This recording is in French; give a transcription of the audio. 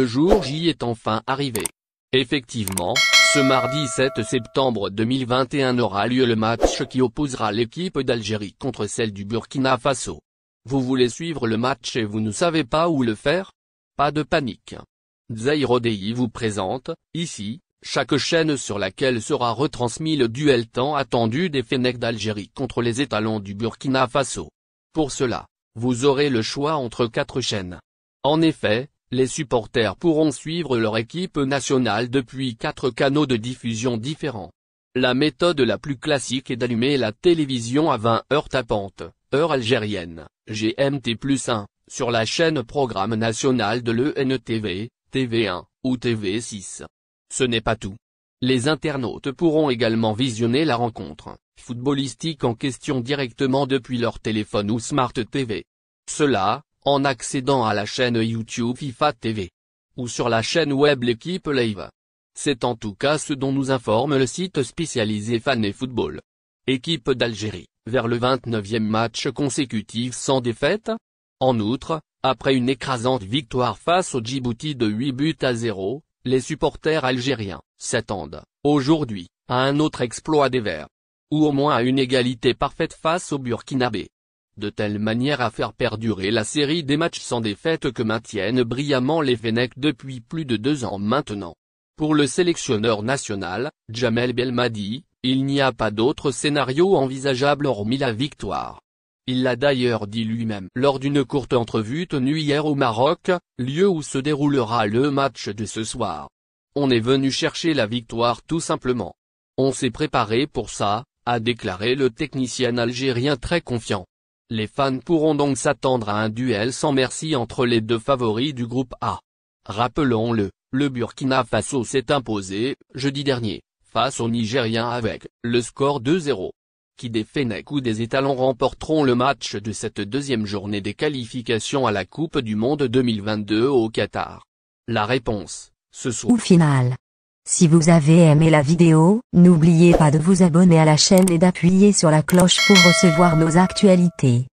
Le jour J est enfin arrivé. Effectivement, ce mardi 7 septembre 2021 aura lieu le match qui opposera l'équipe d'Algérie contre celle du Burkina Faso. Vous voulez suivre le match et vous ne savez pas où le faire Pas de panique. Zairodei vous présente, ici, chaque chaîne sur laquelle sera retransmis le duel tant attendu des Fennecs d'Algérie contre les étalons du Burkina Faso. Pour cela, vous aurez le choix entre quatre chaînes. En effet, les supporters pourront suivre leur équipe nationale depuis quatre canaux de diffusion différents. La méthode la plus classique est d'allumer la télévision à 20 heures tapantes, heure algérienne, GMT plus 1, sur la chaîne Programme National de l'ENTV, TV1, ou TV6. Ce n'est pas tout. Les internautes pourront également visionner la rencontre, footballistique en question directement depuis leur téléphone ou Smart TV. Cela, en accédant à la chaîne YouTube FIFA TV. Ou sur la chaîne web l'équipe live. C'est en tout cas ce dont nous informe le site spécialisé Fan et Football. Équipe d'Algérie, vers le 29e match consécutif sans défaite. En outre, après une écrasante victoire face au Djibouti de 8 buts à 0, les supporters algériens s'attendent, aujourd'hui, à un autre exploit des Verts. Ou au moins à une égalité parfaite face au Burkinabé de telle manière à faire perdurer la série des matchs sans défaite que maintiennent brillamment les Fenech depuis plus de deux ans maintenant. Pour le sélectionneur national, Jamel Belmadi, il n'y a pas d'autre scénario envisageable hormis la victoire. Il l'a d'ailleurs dit lui-même lors d'une courte entrevue tenue hier au Maroc, lieu où se déroulera le match de ce soir. On est venu chercher la victoire tout simplement. On s'est préparé pour ça, a déclaré le technicien algérien très confiant. Les fans pourront donc s'attendre à un duel sans merci entre les deux favoris du groupe A. Rappelons-le, le Burkina Faso s'est imposé, jeudi dernier, face au Nigérien avec, le score 2-0. Qui des Fenech ou des étalons remporteront le match de cette deuxième journée des qualifications à la Coupe du Monde 2022 au Qatar La réponse, ce soir. au final. Si vous avez aimé la vidéo, n'oubliez pas de vous abonner à la chaîne et d'appuyer sur la cloche pour recevoir nos actualités.